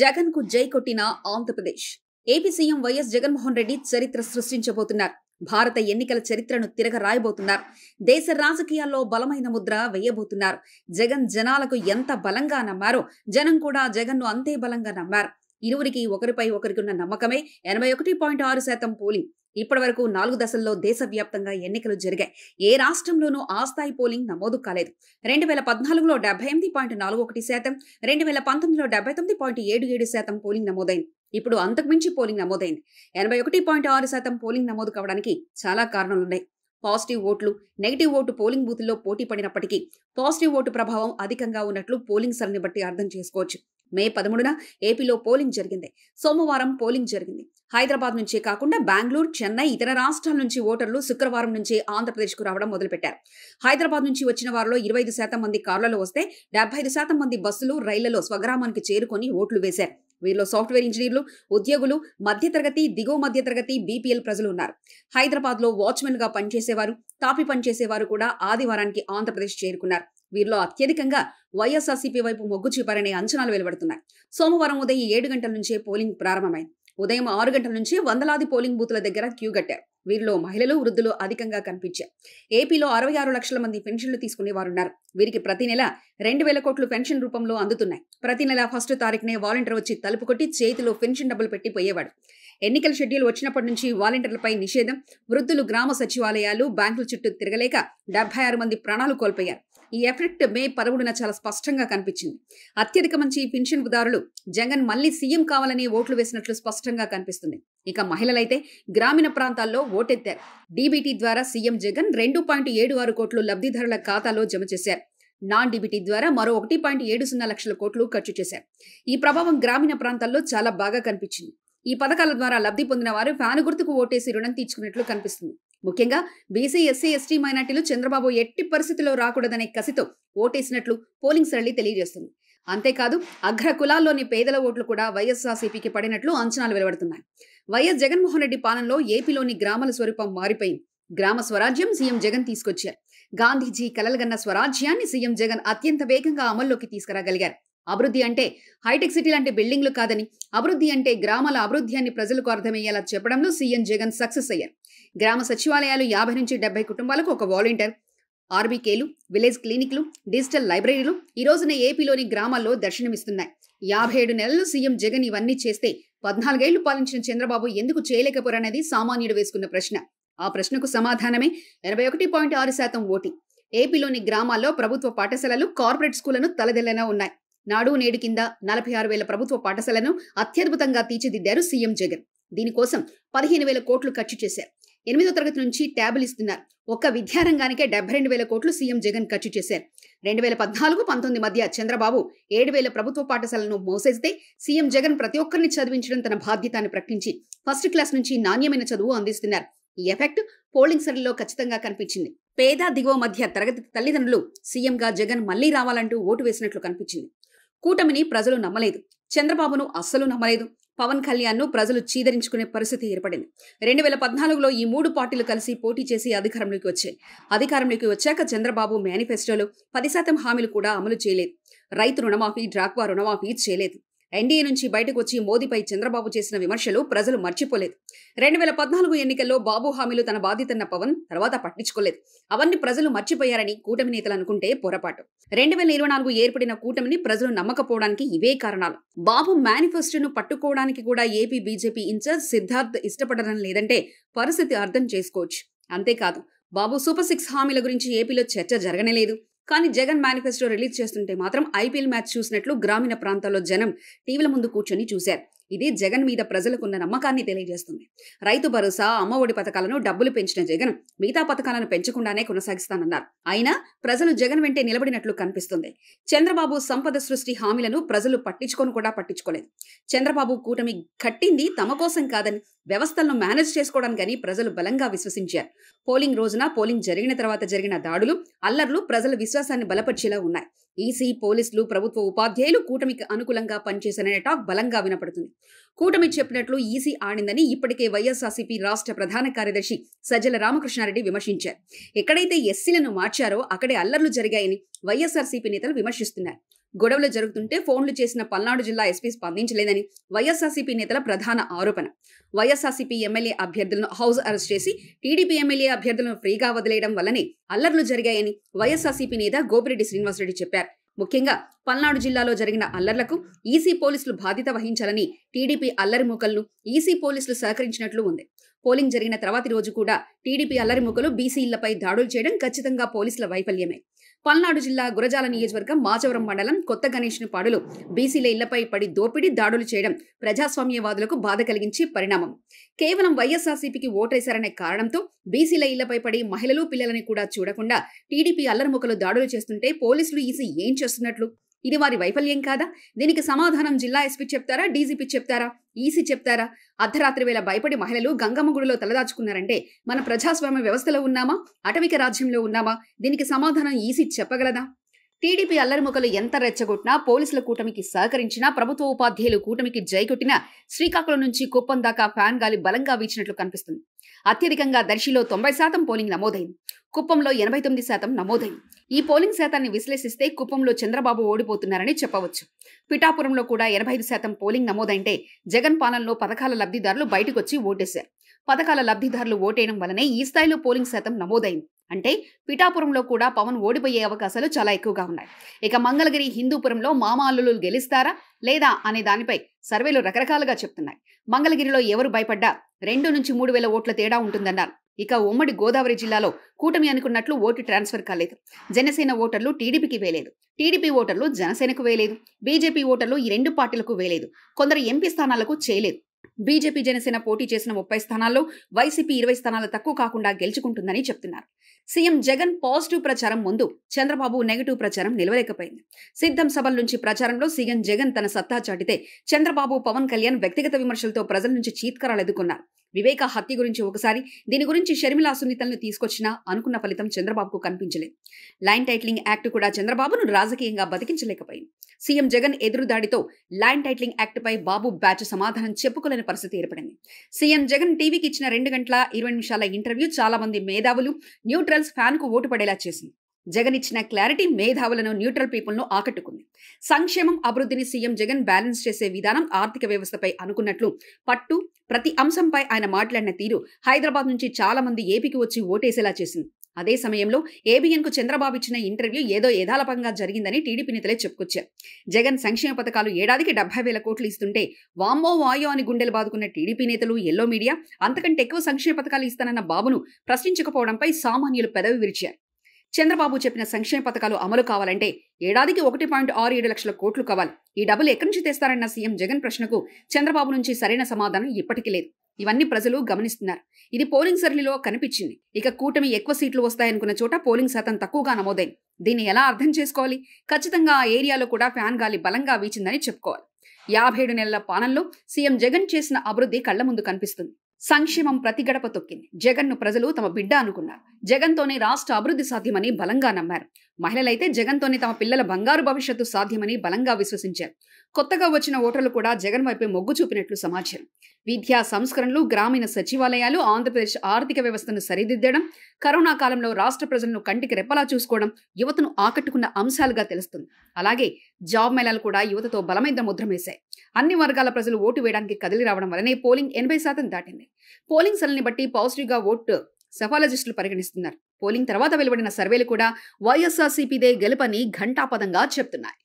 జగన్ కు జై కొట్టిన Andhra Pradesh AP CM YS Jaganmohan Reddy చరిత్ర సృష్టించబోతున్నారు భారత ఎన్నికల చరిత్రను తిరగ రాయబోతున్నారు దేశ రాజకీయాల్లో బలమైన ముద్ర వేయబోతున్నారు జగన్ జనాలకు ఎంత బలంగా నమ్మారో జనం కూడా జగన్ను అంతే బలంగా నమ్మారు ఇరువురికి ఒకరిపై ఒకరికి ఉన్న నమ్మకమే ఎనభై ఒకటి పాయింట్ ఆరు శాతం పోలింగ్ ఇప్పటి వరకు నాలుగు దశల్లో దేశవ్యాప్తంగా ఎన్నికలు జరిగాయి ఏ రాష్ట్రంలోనూ ఆ స్థాయి పోలింగ్ నమోదు కాలేదు రెండు వేల పద్నాలుగులో డెబ్బై ఎనిమిది పాయింట్ నాలుగు ఒకటి శాతం రెండు వేల పంతొమ్మిదిలో డెబ్బై తొమ్మిది పాయింట్ ఏడు ఏడు శాతం పోలింగ్ నమోదైంది ఇప్పుడు అంతకుమించి పోలింగ్ నమోదైంది ఎనభై ఒకటి పాయింట్ ఆరు శాతం పోలింగ్ నమోదు కావడానికి చాలా కారణాలున్నాయి పాజిటివ్ ఓట్లు నెగిటివ్ ఓటు పోలింగ్ బూతుల్లో పోటీ పడినప్పటికీ పాజిటివ్ ఓటు ప్రభావం అధికంగా ఉన్నట్లు పోలింగ్ సరళిని బట్టి అర్థం చేసుకోవచ్చు మే పదమూడున ఏపీలో పోలింగ్ జరిగింది సోమవారం పోలింగ్ జరిగింది హైదరాబాద్ నుంచే కాకుండా బెంగళూరు చెన్నై ఇతర రాష్ట్రాల నుంచి ఓటర్లు శుక్రవారం నుంచి ఆంధ్రప్రదేశ్కు రావడం మొదలుపెట్టారు హైదరాబాద్ నుంచి వచ్చిన వారిలో ఇరవై ఐదు శాతం మంది కార్లలో వస్తే డెబ్బై ఐదు శాతం మంది బస్సులు రైళ్లలో స్వగ్రామానికి చేరుకొని ఓట్లు వేశారు వీరిలో సాఫ్ట్వేర్ ఇంజనీర్లు ఉద్యోగులు మధ్యతరగతి దిగువ మధ్యతరగతి బీపీఎల్ ప్రజలు ఉన్నారు హైదరాబాద్లో వాచ్మెన్గా పనిచేసేవారు తాపి పనిచేసేవారు కూడా ఆదివారానికి ఆంధ్రప్రదేశ్ చేరుకున్నారు వీరిలో అత్యధికంగా వైఎస్ఆర్సీపీ వైపు మొగ్గు చూపారనే అంచనాలు వెలువడుతున్నాయి సోమవారం ఉదయం ఏడు గంటల నుంచే పోలింగ్ ప్రారంభమైంది ఉదయం ఆరు గంటల నుంచి వందలాది పోలింగ్ బూతుల దగ్గర క్యూ కట్టారు వీరిలో మహిళలు వృద్ధులు అధికంగా కనిపించారు ఏపీలో అరవై ఆరు లక్షల మంది పెన్షన్లు తీసుకునేవారున్నారు వీరికి ప్రతి నెల రెండు వేల కోట్లు పెన్షన్ రూపంలో అందుతున్నాయి ప్రతి నెల ఫస్ట్ తారీఖునే వాలంటీర్ వచ్చి తలుపు కొట్టి చేతిలో పెన్షన్ డబ్బులు పెట్టి పోయేవాడు ఎన్నికల షెడ్యూల్ వచ్చినప్పటి నుంచి వాలంటీర్లపై నిషేధం వృద్ధులు గ్రామ సచివాలయాలు బ్యాంకుల చుట్టూ తిరగలేక డెబ్బై ఆరు మంది ప్రాణాలు కోల్పోయారు ఈ ఎఫెక్ట్ మే పదమూడున చాలా స్పష్టంగా కనిపించింది అత్యధిక మంచి ఉదారులు జగన్ మళ్లీ సీఎం కావాలని ఓట్లు వేసినట్లు స్పష్టంగా కనిపిస్తుంది ఇక మహిళలైతే గ్రామీణ ప్రాంతాల్లో ఓటెత్తారు డీబీటీ ద్వారా సీఎం జగన్ రెండు పాయింట్ ఏడు ఆరు కోట్లు లబ్ధిదారుల ఖాతాలో జమ చేశారు నాన్ డీబీటీ ద్వారా మరో ఒకటి పాయింట్ ఏడు సున్నా లక్షల కోట్లు ఖర్చు చేశారు ఈ ప్రభావం గ్రామీణ ప్రాంతాల్లో చాలా బాగా కనిపించింది ఈ పథకాల ద్వారా లబ్ధి పొందిన వారు ఫ్యాన్ గుర్తుకు ఓటేసి రుణం తీర్చుకున్నట్లు కనిపిస్తుంది ముఖ్యంగా బీసీ ఎస్సీ ఎస్టీ మైనార్టీలు చంద్రబాబు ఎట్టి పరిస్థితిలో రాకూడదనే కసితో ఓటేసినట్లు పోలింగ్ సరళి తెలియజేస్తుంది అంతేకాదు అగ్ర కులాల్లోని పేదల ఓట్లు కూడా వైఎస్ఆర్సీపీకి పడినట్లు అంచనాలు వెలువడుతున్నాయి వైఎస్ జగన్మోహన్ రెడ్డి పాలనలో ఏపీలోని గ్రామాల స్వరూపం మారిపోయింది గ్రామ స్వరాజ్యం సీఎం జగన్ తీసుకొచ్చారు గాంధీజీ కలలుగన్న స్వరాజ్యాన్ని సీఎం జగన్ అత్యంత వేగంగా అమల్లోకి తీసుకురాగలిగారు అభివృద్ధి అంటే హైటెక్ సిటీ లాంటి బిల్డింగ్లు కాదని అభివృద్ధి అంటే గ్రామాల అభివృద్ధి అని ప్రజలకు అర్థమయ్యేలా చెప్పడంలో సీఎం జగన్ సక్సెస్ అయ్యారు గ్రామ సచివాలయాలు యాభై నుంచి డెబ్బై కుటుంబాలకు ఒక వాలంటీర్ ఆర్బీకేలు విలేజ్ క్లినిక్లు డిజిటల్ లైబ్రరీలు ఈ రోజున ఏపీలోని గ్రామాల్లో దర్శనమిస్తున్నాయి యాభై ఏడు నెలలు సీఎం జగన్ ఇవన్నీ చేస్తే పద్నాలుగేళ్లు పాలించిన చంద్రబాబు ఎందుకు చేయలేకపోరనేది సామాన్యుడు వేసుకున్న ప్రశ్న ఆ ప్రశ్నకు సమాధానమే ఎనభై ఒకటి పాయింట్ ఆరు శాతం ఓటి ఏపీలోని గ్రామాల్లో ప్రభుత్వ పాఠశాలలు కార్పొరేట్ స్కూళ్లను తలదెల్లనా ఉన్నాయి నాడు నేడు కింద నలభై ఆరు వేల ప్రభుత్వ పాఠశాలను అత్యద్భుతంగా తీర్చిదిద్దారు సీఎం జగన్ దీనికోసం పదిహేను వేల కోట్లు ఖర్చు చేశారు ఎనిమిదో తరగతి నుంచి ట్యాబులు ఇస్తున్నారు ఒక్క విద్యారంగానికే డెబ్బై రెండు వేల కోట్లు సీఎం జగన్ ఖర్చు చేశారు రెండు వేల పద్నాలుగు పంతొమ్మిది మధ్య చంద్రబాబు ఏడు వేల ప్రభుత్వ పాఠశాలను మోసేస్తే సీఎం జగన్ ప్రతి ఒక్కరిని చదివించడం తన బాధ్యత అని ప్రకటించి ఫస్ట్ క్లాస్ నుంచి నాణ్యమైన చదువు అందిస్తున్నారు ఈ ఎఫెక్ట్ పోలింగ్ సర్లో ఖచ్చితంగా కనిపించింది పేద దిగువ మధ్య తరగతి తల్లిదండ్రులు సీఎంగా జగన్ మళ్లీ రావాలంటూ ఓటు వేసినట్లు కనిపించింది కూటమిని ప్రజలు నమ్మలేదు చంద్రబాబును అస్సలు నమ్మలేదు పవన్ కళ్యాణ్ ను ప్రజలు చీదరించుకునే పరిస్థితి ఏర్పడింది రెండు వేల పద్నాలుగులో ఈ మూడు పార్టీలు కలిసి పోటీ చేసి అధికారంలోకి వచ్చాయి అధికారంలోకి వచ్చాక చంద్రబాబు మేనిఫెస్టోలో పది శాతం హామీలు కూడా అమలు చేయలేదు రైతు రుణమాఫీ డ్రాక్వా రుణమాఫీ చేయలేదు ఎన్డీఏ నుంచి బయటకు వచ్చి మోదీపై చంద్రబాబు చేసిన విమర్శలు ప్రజలు మర్చిపోలేదు రెండు వేల పద్నాలుగు ఎన్నికల్లో బాబు హామీలు తన బాధ్యతన్న పవన్ తర్వాత పట్టించుకోలేదు అవన్నీ ప్రజలు మర్చిపోయారని కూటమి నేతలు అనుకుంటే పొరపాటు రెండు వేల ఇరవై నాలుగు ఏర్పడిన కూటమిని ప్రజలు నమ్మకపోవడానికి ఇవే కారణాలు బాబు మేనిఫెస్టోను పట్టుకోవడానికి కూడా ఏపీ బీజేపీ ఇన్ఛార్జ్ సిద్ధార్థ్ ఇష్టపడడం లేదంటే పరిస్థితి అర్థం చేసుకోవచ్చు అంతేకాదు బాబు సూపర్ సిక్స్ హామీల గురించి ఏపీలో చర్చ జరగనే లేదు కానీ జగన్ మేనిఫెస్టో రిలీజ్ చేస్తుంటే మాత్రం ఐపీఎల్ మ్యాచ్ చూసినట్లు గ్రామీణ ప్రాంతాల్లో జనం టీవీల ముందు కూర్చొని చూశారు ఇది జగన్ మీద ప్రజలకున్న నమ్మకాన్ని తెలియజేస్తుంది రైతు భరోసా అమ్మఒడి పథకాలను డబ్బులు పెంచిన జగన్ మిగతా పథకాలను పెంచకుండానే కొనసాగిస్తానన్నారు అయినా ప్రజలు జగన్ వెంటే నిలబడినట్లు కనిపిస్తుంది చంద్రబాబు సంపద సృష్టి హామీలను ప్రజలు పట్టించుకొని కూడా పట్టించుకోలేదు చంద్రబాబు కూటమి కట్టింది తమ కోసం కాదని వ్యవస్థలను మేనేజ్ చేసుకోవడానికని ప్రజలు బలంగా విశ్వసించారు పోలింగ్ రోజున పోలింగ్ జరిగిన తర్వాత జరిగిన దాడులు అల్లర్లు ప్రజల విశ్వాసాన్ని బలపరిచేలా ఉన్నాయి ఈసీ పోలీసులు ప్రభుత్వ ఉపాధ్యాయులు కూటమికి అనుకూలంగా పనిచేశారనే టాక్ బలంగా వినపడుతుంది కూటమి చెప్పినట్లు ఈసీ ఆడిందని ఇప్పటికే వైఎస్ఆర్సీపీ రాష్ట్ర ప్రధాన కార్యదర్శి సజ్జల రామకృష్ణారెడ్డి విమర్శించారు ఎక్కడైతే ఎస్సీలను మార్చారో అక్కడే అల్లర్లు జరిగాయని వైఎస్ఆర్సీపీ నేతలు విమర్శిస్తున్నారు గొడవలు జరుగుతుంటే ఫోన్లు చేసిన పల్నాడు జిల్లా ఎస్పీ స్పందించలేదని వైఎస్ఆర్సీపీ నేతల ప్రధాన ఆరోపణ వైఎస్ఆర్సీపీ ఎమ్మెల్యే అభ్యర్థులను హౌస్ అరెస్ట్ చేసి టీడీపీ ఎమ్మెల్యే అభ్యర్థులను ఫ్రీగా వదిలేయడం వల్లనే అల్లర్లు జరిగాయని వైఎస్ఆర్సీపీ నేత గోపిరెడ్డి శ్రీనివాసరెడ్డి చెప్పారు ముఖ్యంగా పల్నాడు జిల్లాలో జరిగిన అల్లర్లకు ఈసీ పోలీసులు బాధ్యత వహించాలని టీడీపీ అల్లరి మూకలను ఈసీ పోలీసులు సహకరించినట్లు ఉంది పోలింగ్ జరిగిన తర్వాతి రోజు కూడా టీడీపీ అల్లరిముకలు బీసీలపై దాడులు చేయడం ఖచ్చితంగా పోలీసుల వైఫల్యమే పల్నాడు జిల్లా గురజాల నియోజకవర్గం మాచవరం మండలం కొత్త గణేష్ను పాడులు బీసీల ఇళ్లపై పడి దోపిడీ దాడులు చేయడం ప్రజాస్వామ్యవాదులకు బాధ కలిగించి పరిణామం కేవలం వైఎస్ఆర్సీపీకి ఓటేశారనే కారణంతో బీసీల ఇళ్లపై పడి మహిళలు పిల్లలని కూడా చూడకుండా టీడీపీ అల్లరిముకలు దాడులు చేస్తుంటే పోలీసులు ఈసీ ఏం చేస్తున్నట్లు ఇది వారి వైఫల్యం కాదా దీనికి సమాధానం జిల్లా ఎస్పీ చెప్తారా డీజీపీ చెప్తారా ఈసీ చెప్తారా అర్ధరాత్రి వేళ భయపడి మహిళలు గంగమ్మ గుడిలో తలదాచుకున్నారంటే మన ప్రజాస్వామ్య వ్యవస్థలో ఉన్నామా అటవిక రాజ్యంలో ఉన్నామా దీనికి సమాధానం ఈసీ చెప్పగలదా టీడీపీ అల్లరిముఖలు ఎంత రెచ్చగొట్టినా పోలీసుల కూటమికి సహకరించినా ప్రభుత్వ ఉపాధ్యాయులు కూటమికి జైకొట్టినా శ్రీకాకుళం నుంచి కుప్పం దాకా ఫ్యాన్ గాలి బలంగా వీచినట్లు కనిపిస్తుంది అత్యధికంగా దర్శిలో తొంభై శాతం పోలింగ్ నమోదైంది కుప్పంలో ఎనభై తొమ్మిది శాతం నమోదైంది ఈ పోలింగ్ శాతాన్ని విశ్లేషిస్తే కుప్పంలో చంద్రబాబు ఓడిపోతున్నారని చెప్పవచ్చు పిఠాపురంలో కూడా ఎనభై ఐదు శాతం పోలింగ్ నమోదైంటే జగన్ పాలనలో పథకాల లబ్ధిదారులు బయటకొచ్చి ఓటేశారు పథకాల లబ్ధిదారులు ఓటేయడం వలనే ఈ స్థాయిలో పోలింగ్ శాతం నమోదైంది అంటే పిఠాపురంలో కూడా పవన్ ఓడిపోయే అవకాశాలు చాలా ఎక్కువగా ఉన్నాయి ఇక మంగళగిరి హిందూపురంలో మామాల్లులు గెలుస్తారా లేదా అనే దానిపై సర్వేలు రకరకాలుగా చెప్తున్నాయి మంగళగిరిలో ఎవరు భయపడ్డా రెండు నుంచి మూడు వేల ఓట్ల తేడా ఉంటుందన్నారు ఇక ఉమ్మడి గోదావరి జిల్లాలో కూటమి అనుకున్నట్లు ఓటు ట్రాన్స్ఫర్ కాలేదు జనసేన ఓటర్లు టీడీపీకి వేయలేదు టీడీపీ ఓటర్లు జనసేనకు వేయలేదు బీజేపీ ఓటర్లు ఈ రెండు పార్టీలకు వేయలేదు కొందరు ఎంపీ స్థానాలకు చేయలేదు బీజేపీ జనసేన పోటీ చేసిన ముప్పై స్థానాల్లో వైసీపీ ఇరవై స్థానాలు తక్కువ కాకుండా గెలుచుకుంటుందని చెప్తున్నారు సీఎం జగన్ పాజిటివ్ ప్రచారం ముందు చంద్రబాబు నెగటివ్ ప్రచారం నిలవలేకపోయింది సిద్ధం సభల నుంచి ప్రచారంలో సీఎం జగన్ తన సత్తా చాటితే చంద్రబాబు పవన్ కళ్యాణ్ వ్యక్తిగత విమర్శలతో ప్రజల నుంచి చీత్కారాలు ఎదుర్కొన్నారు వివేక హత్య గురించి ఒకసారి దీని గురించి షర్మిలా సున్నితలను తీసుకొచ్చినా అనుకున్న ఫలితం చంద్రబాబుకు కనిపించలేదు లైన్ టైటిలింగ్ యాక్ట్ కూడా చంద్రబాబును రాజకీయంగా బతికించలేకపోయింది సీఎం జగన్ ఎదురుదాడితో లైన్ టైటిలింగ్ యాక్ట్పై బాబు బ్యాచ్ సమాధానం చెప్పుకోలేని పరిస్థితి ఏర్పడింది సీఎం జగన్ టీవీకి ఇచ్చిన రెండు గంటల ఇరవై నిమిషాల ఇంటర్వ్యూ చాలా మంది మేధావులు న్యూట్రల్స్ ఫ్యాన్కు ఓటు పడేలా చేసింది జగన్ ఇచ్చిన క్లారిటీ మేధావులను న్యూట్రల్ పీపుల్ను ఆకట్టుకుంది సంక్షేమం అభివృద్ధిని సీఎం జగన్ బ్యాలెన్స్ చేసే విధానం ఆర్థిక వ్యవస్థపై అనుకున్నట్లు పట్టు ప్రతి అంశంపై ఆయన మాట్లాడిన తీరు హైదరాబాద్ నుంచి చాలా మంది ఏపీకి వచ్చి ఓటేసేలా చేసింది అదే సమయంలో ఏబిఎన్కు చంద్రబాబు ఇచ్చిన ఇంటర్వ్యూ ఏదో యథాలపంగా జరిగిందని టీడీపీ నేతలే చెప్పుకొచ్చారు జగన్ సంక్షేమ పథకాలు ఏడాదికి డెబ్బై వేల కోట్లు ఇస్తుంటే వామ్మో వాయో అని గుండెలు బాదుకున్న టీడీపీ నేతలు ఎల్లో మీడియా అంతకంటే ఎక్కువ సంక్షేమ పథకాలు ఇస్తానన్న బాబును ప్రశ్నించకపోవడంపై సామాన్యులు పెదవి విరిచారు చంద్రబాబు చెప్పిన సంక్షేమ పథకాలు అమలు కావాలంటే ఏడాదికి ఒకటి పాయింట్ ఆరు ఏడు లక్షల కోట్లు కావాలి ఈ డబ్బులు ఎక్కడి నుంచి తెస్తారన్న సీఎం జగన్ ప్రశ్నకు చంద్రబాబు నుంచి సరైన సమాధానం ఇప్పటికీ లేదు ఇవన్నీ ప్రజలు గమనిస్తున్నారు ఇది పోలింగ్ సర్లీలో కనిపించింది ఇక కూటమి ఎక్కువ సీట్లు వస్తాయనుకున్న చోట పోలింగ్ శాతం తక్కువగా నమోదైంది దీన్ని ఎలా అర్థం చేసుకోవాలి ఖచ్చితంగా ఆ ఏరియాలో కూడా ఫ్యాన్ గాలి బలంగా వీచిందని చెప్పుకోవాలి యాభై ఏడు నెలల పాలనలో సీఎం జగన్ చేసిన అభివృద్ధి కళ్ల ముందు కనిపిస్తుంది సంక్షేమం ప్రతి గడప తొక్కింది జగన్ను ప్రజలు తమ బిడ్డ అనుకున్నారు జగన్తోనే రాష్ట్ర అభివృద్ధి సాధ్యమని బలంగా నమ్మారు మహిళలైతే జగన్తోనే తమ పిల్లల బంగారు భవిష్యత్తు సాధ్యమని బలంగా విశ్వసించారు కొత్తగా వచ్చిన ఓటర్లు కూడా జగన్ వైపే మొగ్గు చూపినట్లు సమాచారం విద్యా సంస్కరణలు గ్రామీణ సచివాలయాలు ఆంధ్రప్రదేశ్ ఆర్థిక వ్యవస్థను సరిదిద్దడం కరోనా కాలంలో రాష్ట్ర ప్రజలను కంటికి రెప్పలా చూసుకోవడం యువతను ఆకట్టుకున్న అంశాలుగా తెలుస్తుంది అలాగే జాబ్ మేళాలు కూడా యువతతో బలమైన ముద్రమేశాయి అన్ని వర్గాల ప్రజలు ఓటు వేయడానికి కదిలి రావడం వలనే పోలింగ్ ఎనభై శాతం దాటింది పోలింగ్ సెల్ని బట్టి పాజిటివ్గా ఓటు సెఫాలజిస్టులు పరిగణిస్తున్నారు పోలింగ్ తర్వాత వెలువడిన సర్వేలు కూడా వైఎస్ఆర్సీపీదే గెలుపని ఘంటాపదంగా చెప్తున్నాయి